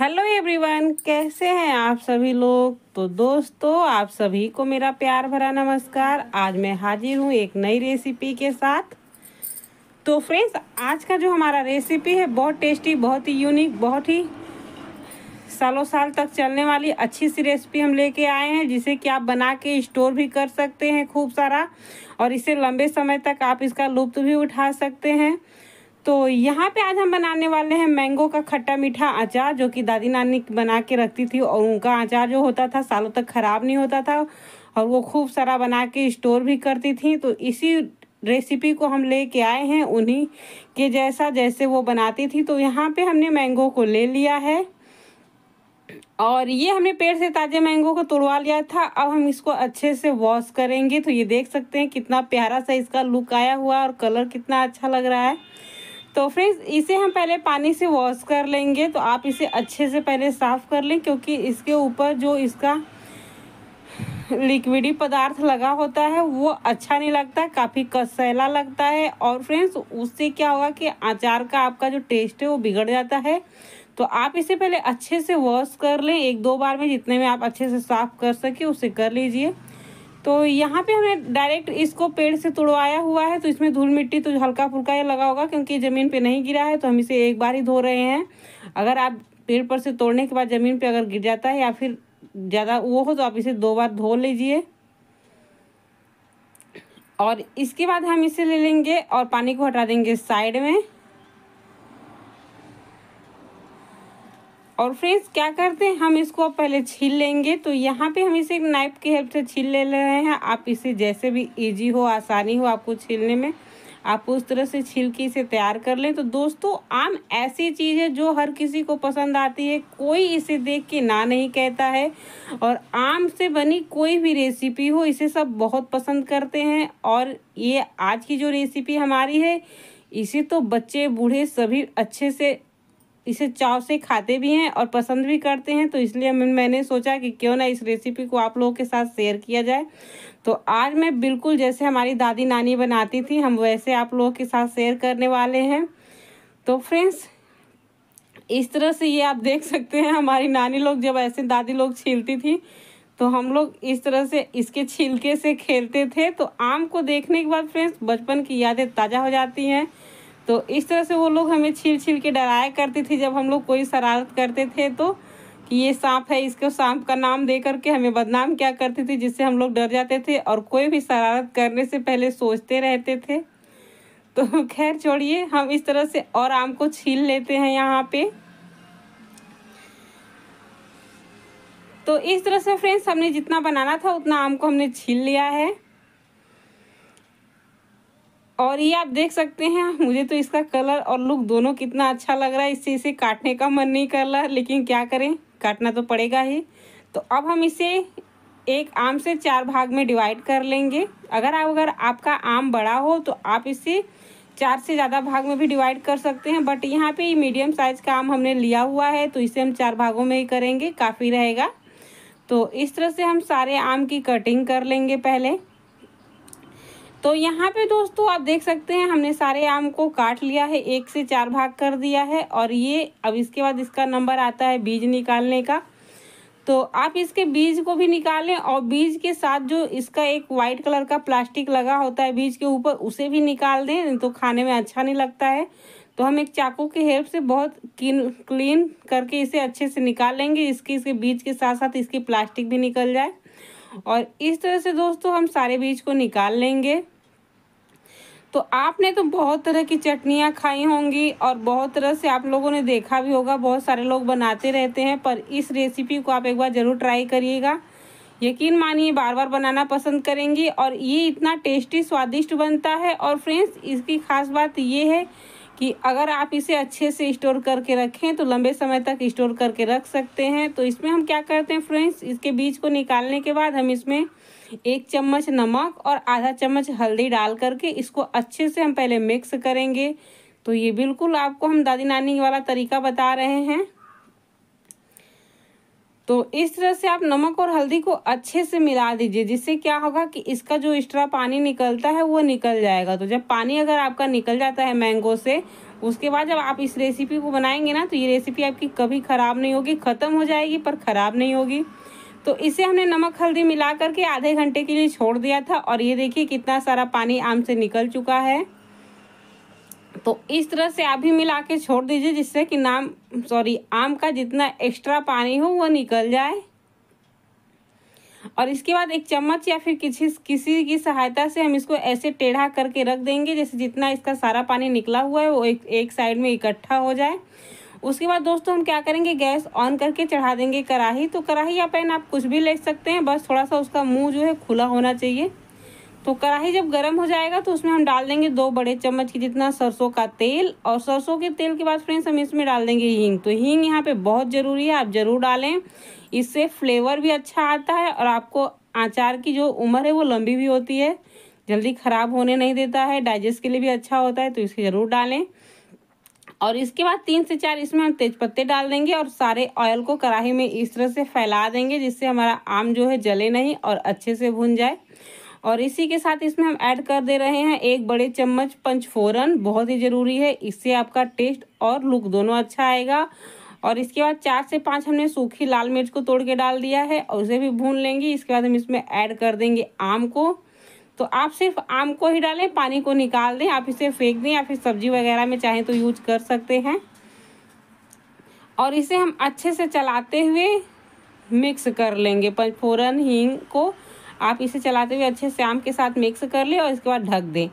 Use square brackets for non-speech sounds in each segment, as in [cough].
hello everyone कैसे हैं आप सभी लोग तो दोस्तों आप सभी को मेरा प्यार भरा नमस्कार आज मैं हाजिर हूँ एक नई रेसिपी के साथ तो फ्रेंड्स आज का जो हमारा रेसिपी है बहुत टेस्टी बहुत ही यूनिक बहुत ही सालों साल तक चलने वाली अच्छी सी रेसिपी हम लेके आए हैं जिसे कि आप बना के स्टोर भी कर सकते हैं खूब सारा और इसे लंबे समय तक आप इसका लुप्त भी उठा सकते हैं तो यहाँ पे आज हम बनाने वाले हैं मैंगो का खट्टा मीठा अचार जो कि दादी नानी बना के रखती थी और उनका अचार जो होता था सालों तक ख़राब नहीं होता था और वो खूब सारा बना के स्टोर भी करती थी तो इसी रेसिपी को हम ले आए हैं उन्हीं के जैसा जैसे वो बनाती थी तो यहाँ पे हमने मैंगो को ले लिया है और ये हमने पेड़ से ताज़े मैंगो को तोड़वा लिया था अब हम इसको अच्छे से वॉश करेंगे तो ये देख सकते हैं कितना प्यारा सा इसका लुक आया हुआ और कलर कितना अच्छा लग रहा है तो फ्रेंड्स इसे हम पहले पानी से वॉश कर लेंगे तो आप इसे अच्छे से पहले साफ़ कर लें क्योंकि इसके ऊपर जो इसका लिक्विडी पदार्थ लगा होता है वो अच्छा नहीं लगता काफ़ी कसैला लगता है और फ्रेंड्स उससे क्या होगा कि अचार का आपका जो टेस्ट है वो बिगड़ जाता है तो आप इसे पहले अच्छे से वॉश कर लें एक दो बार में जितने में आप अच्छे से साफ़ कर सके उसे कर लीजिए तो यहाँ पे हमने डायरेक्ट इसको पेड़ से तोड़वाया हुआ है तो इसमें धूल मिट्टी तो हल्का फुल्का ही लगा होगा क्योंकि ज़मीन पे नहीं गिरा है तो हम इसे एक बार ही धो रहे हैं अगर आप पेड़ पर से तोड़ने के बाद ज़मीन पे अगर गिर जाता है या फिर ज़्यादा वो हो तो आप इसे दो बार धो लीजिए और इसके बाद हम इसे ले लेंगे और पानी को हटा देंगे साइड में और फ्रेंड्स क्या करते हैं हम इसको पहले छील लेंगे तो यहाँ पे हम इसे एक नाइफ की हेल्प से छील ले रहे हैं आप इसे जैसे भी इजी हो आसानी हो आपको छीलने में आप उस तरह से छील के इसे तैयार कर लें तो दोस्तों आम ऐसी चीज़ है जो हर किसी को पसंद आती है कोई इसे देख के ना नहीं कहता है और आम से बनी कोई भी रेसिपी हो इसे सब बहुत पसंद करते हैं और ये आज की जो रेसिपी हमारी है इसे तो बच्चे बूढ़े सभी अच्छे से इसे चाव से खाते भी हैं और पसंद भी करते हैं तो इसलिए मैंने सोचा कि क्यों ना इस रेसिपी को आप लोगों के साथ शेयर किया जाए तो आज मैं बिल्कुल जैसे हमारी दादी नानी बनाती थी हम वैसे आप लोगों के साथ शेयर करने वाले हैं तो फ्रेंड्स इस तरह से ये आप देख सकते हैं हमारी नानी लोग जब ऐसे दादी लोग छीलती थी तो हम लोग इस तरह से इसके छिलके से खेलते थे तो आम को देखने के बाद फ्रेंड्स बचपन की यादें ताज़ा हो जाती हैं तो इस तरह से वो लोग हमें छील छील के डराया करते थे जब हम लोग कोई शरारत करते थे तो कि ये सांप है इसको सांप का नाम दे करके हमें बदनाम क्या करते थे जिससे हम लोग डर जाते थे और कोई भी शरारत करने से पहले सोचते रहते थे तो खैर छोड़िए हम इस तरह से और आम को छील लेते हैं यहाँ पे तो इस तरह से फ्रेंड्स हमने जितना बनाना था उतना आम को हमने छील लिया है और ये आप देख सकते हैं मुझे तो इसका कलर और लुक दोनों कितना अच्छा लग रहा है इससे इसे काटने का मन नहीं कर रहा लेकिन क्या करें काटना तो पड़ेगा ही तो अब हम इसे एक आम से चार भाग में डिवाइड कर लेंगे अगर आप अगर आपका आम बड़ा हो तो आप इसे चार से ज़्यादा भाग में भी डिवाइड कर सकते हैं बट यहाँ पे मीडियम साइज़ का आम हमने लिया हुआ है तो इसे हम चार भागों में ही करेंगे काफ़ी रहेगा तो इस तरह से हम सारे आम की कटिंग कर लेंगे पहले तो यहाँ पे दोस्तों आप देख सकते हैं हमने सारे आम को काट लिया है एक से चार भाग कर दिया है और ये अब इसके बाद इसका नंबर आता है बीज निकालने का तो आप इसके बीज को भी निकालें और बीज के साथ जो इसका एक वाइट कलर का प्लास्टिक लगा होता है बीज के ऊपर उसे भी निकाल दें तो खाने में अच्छा नहीं लगता है तो हम एक चाकू के हेल्प से बहुत क्लीन क्लीन करके इसे अच्छे से निकाल लेंगे इसके इसके बीज के साथ साथ इसकी प्लास्टिक भी निकल जाए और इस तरह से दोस्तों हम सारे बीज को निकाल लेंगे तो आपने तो बहुत तरह की चटनियाँ खाई होंगी और बहुत तरह से आप लोगों ने देखा भी होगा बहुत सारे लोग बनाते रहते हैं पर इस रेसिपी को आप एक बार ज़रूर ट्राई करिएगा यकीन मानिए बार बार बनाना पसंद करेंगी और ये इतना टेस्टी स्वादिष्ट बनता है और फ्रेंड्स इसकी खास बात ये है कि अगर आप इसे अच्छे से स्टोर करके रखें तो लंबे समय तक स्टोर करके रख सकते हैं तो इसमें हम क्या करते हैं फ्रेंड्स इसके बीज को निकालने के बाद हम इसमें एक चम्मच नमक और आधा चम्मच हल्दी डाल करके इसको अच्छे से हम पहले मिक्स करेंगे तो ये बिल्कुल आपको हम दादी नानी वाला तरीका बता रहे हैं तो इस तरह से आप नमक और हल्दी को अच्छे से मिला दीजिए जिससे क्या होगा कि इसका जो एक्स्ट्रा पानी निकलता है वो निकल जाएगा तो जब पानी अगर आपका निकल जाता है मैंगो से उसके बाद जब आप इस रेसिपी को बनाएंगे ना तो ये रेसिपी आपकी कभी ख़राब नहीं होगी ख़त्म हो जाएगी पर ख़राब नहीं होगी तो इसे हमने नमक हल्दी मिला करके आधे घंटे के लिए छोड़ दिया था और ये देखिए कितना सारा पानी आम से निकल चुका है तो इस तरह से आप भी मिला के छोड़ दीजिए जिससे कि नाम सॉरी आम का जितना एक्स्ट्रा पानी हो वो निकल जाए और इसके बाद एक चम्मच या फिर किसी किसी की सहायता से हम इसको ऐसे टेढ़ा करके रख देंगे जैसे जितना इसका सारा पानी निकला हुआ है वो एक एक साइड में इकट्ठा हो जाए उसके बाद दोस्तों हम क्या करेंगे गैस ऑन करके चढ़ा देंगे कढ़ाई तो कढ़ाही या पैन आप कुछ भी ले सकते हैं बस थोड़ा सा उसका मुँह जो है खुला होना चाहिए तो कढ़ाई जब गर्म हो जाएगा तो उसमें हम डाल देंगे दो बड़े चम्मच की जितना सरसों का तेल और सरसों के तेल के बाद फ्रेंड्स हम इसमें डाल देंगे हींग तो हींग यहाँ पे बहुत ज़रूरी है आप ज़रूर डालें इससे फ्लेवर भी अच्छा आता है और आपको अचार की जो उम्र है वो लंबी भी होती है जल्दी ख़राब होने नहीं देता है डाइजेस्ट के लिए भी अच्छा होता है तो इसे ज़रूर डालें और इसके बाद तीन से चार इसमें हम तेज़पत्ते डाल देंगे और सारे ऑयल को कढ़ाई में इस तरह से फैला देंगे जिससे हमारा आम जो है जले नहीं और अच्छे से भुन जाए और इसी के साथ इसमें हम ऐड कर दे रहे हैं एक बड़े चम्मच पंचफोरन बहुत ही ज़रूरी है इससे आपका टेस्ट और लुक दोनों अच्छा आएगा और इसके बाद चार से पाँच हमने सूखी लाल मिर्च को तोड़ के डाल दिया है और उसे भी भून लेंगे इसके बाद हम इसमें ऐड कर देंगे आम को तो आप सिर्फ आम को ही डालें पानी को निकाल दें आप इसे फेंक दें या फिर सब्जी वगैरह में चाहें तो यूज कर सकते हैं और इसे हम अच्छे से चलाते हुए मिक्स कर लेंगे पंचफोरन हींग को आप इसे चलाते हुए अच्छे से आम के साथ मिक्स कर लें और इसके बाद ढक दें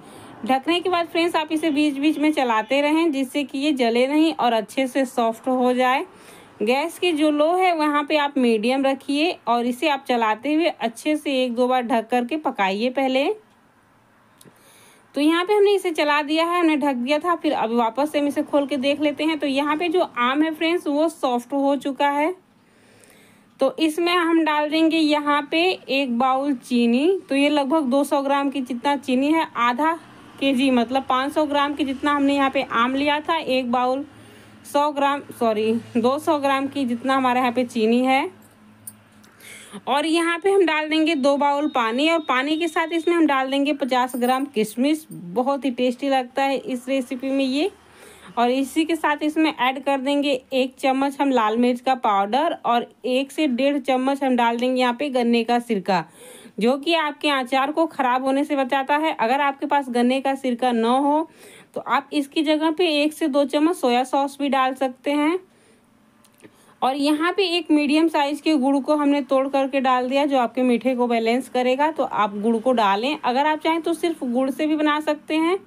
ढकने के बाद फ्रेंड्स आप इसे बीच बीच में चलाते रहें जिससे कि ये जले नहीं और अच्छे से सॉफ्ट हो जाए गैस की जो लो है वहाँ पे आप मीडियम रखिए और इसे आप चलाते हुए अच्छे से एक दो बार ढक करके पकाइए पहले तो यहाँ पे हमने इसे चला दिया है हमने ढक दिया था फिर अब वापस से हम इसे खोल के देख लेते हैं तो यहाँ पे जो आम है फ्रेंड्स वो सॉफ्ट हो चुका है तो इसमें हम डाल देंगे यहाँ पे एक बाउल चीनी तो ये लगभग 200 ग्राम की जितना चीनी है आधा के जी मतलब 500 ग्राम की जितना हमने यहाँ पे आम लिया था एक बाउल 100 ग्राम सॉरी 200 ग्राम की जितना हमारे यहाँ पे चीनी है और यहाँ पे हम डाल देंगे दो बाउल पानी और पानी के साथ इसमें हम डाल देंगे पचास ग्राम किशमिश बहुत ही टेस्टी लगता है इस रेसिपी में ये और इसी के साथ इसमें ऐड कर देंगे एक चम्मच हम लाल मिर्च का पाउडर और एक से डेढ़ चम्मच हम डाल देंगे यहाँ पे गन्ने का सिरका जो कि आपके अचार को ख़राब होने से बचाता है अगर आपके पास गन्ने का सिरका न हो तो आप इसकी जगह पे एक से दो चम्मच सोया सॉस भी डाल सकते हैं और यहाँ पे एक मीडियम साइज़ के गुड़ को हमने तोड़ करके डाल दिया जो आपके मीठे को बैलेंस करेगा तो आप गुड़ को डालें अगर आप चाहें तो सिर्फ गुड़ से भी बना सकते हैं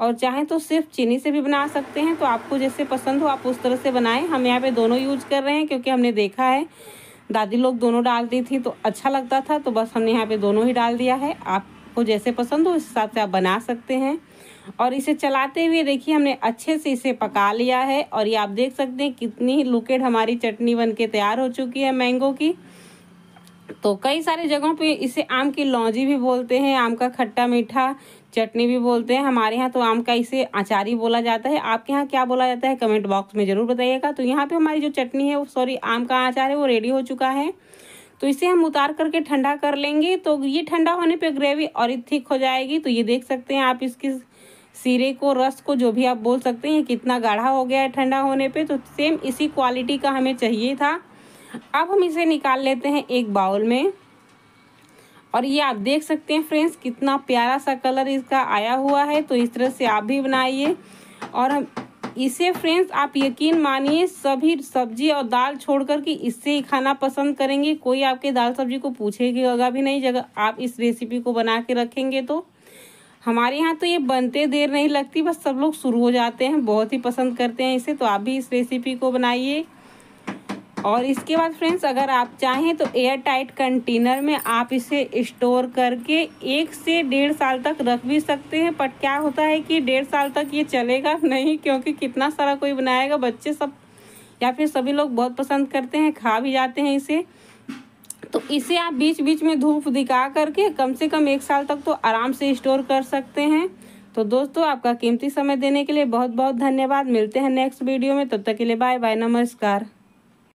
और चाहे तो सिर्फ चीनी से भी बना सकते हैं तो आपको जैसे पसंद हो आप उस तरह से बनाएं हम यहाँ पे दोनों यूज कर रहे हैं क्योंकि हमने देखा है दादी लोग दोनों डालती थी तो अच्छा लगता था तो बस हमने यहाँ पे दोनों ही डाल दिया है आपको जैसे पसंद हो उस हिसाब से आप बना सकते हैं और इसे चलाते हुए देखिए हमने अच्छे से इसे पका लिया है और ये आप देख सकते हैं कितनी ही लुकेड हमारी चटनी बन के तैयार हो चुकी है मैंगो की तो कई सारे जगहों पे इसे आम की लौजी भी बोलते हैं आम का खट्टा मीठा चटनी भी बोलते हैं हमारे यहाँ तो आम का इसे अचारी बोला जाता है आपके यहाँ क्या बोला जाता है कमेंट बॉक्स में ज़रूर बताइएगा तो यहाँ पे हमारी जो चटनी है वो सॉरी आम का अचार है वो रेडी हो चुका है तो इसे हम उतार करके ठंडा कर लेंगे तो ये ठंडा होने पे ग्रेवी और थिक हो जाएगी तो ये देख सकते हैं आप इसकी सिरे को रस को जो भी आप बोल सकते हैं कितना गाढ़ा हो गया है ठंडा होने पर तो सेम इसी क्वालिटी का हमें चाहिए था अब हम इसे निकाल लेते हैं एक बाउल में और ये आप देख सकते हैं फ्रेंड्स कितना प्यारा सा कलर इसका आया हुआ है तो इस तरह से आप भी बनाइए और हम इसे फ्रेंड्स आप यकीन मानिए सभी सब्जी और दाल छोड़ कि इससे ही खाना पसंद करेंगे कोई आपके दाल सब्जी को पूछेगा भी नहीं जगह आप इस रेसिपी को बना के रखेंगे तो हमारे यहाँ तो ये बनते देर नहीं लगती बस सब लोग शुरू हो जाते हैं बहुत ही पसंद करते हैं इसे तो आप भी इस रेसिपी को बनाइए और इसके बाद फ्रेंड्स अगर आप चाहें तो एयर टाइट कंटेनर में आप इसे स्टोर करके एक से डेढ़ साल तक रख भी सकते हैं बट क्या होता है कि डेढ़ साल तक ये चलेगा [laughs] नहीं क्योंकि कितना सारा कोई बनाएगा बच्चे सब या फिर सभी लोग बहुत पसंद करते हैं खा भी जाते हैं इसे तो इसे आप बीच बीच में धूप दिखा करके कम से कम एक साल तक तो आराम से स्टोर कर सकते हैं तो दोस्तों आपका कीमती समय देने के लिए बहुत बहुत धन्यवाद मिलते हैं नेक्स्ट वीडियो में तब तो तक के लिए बाय बाय नमस्कार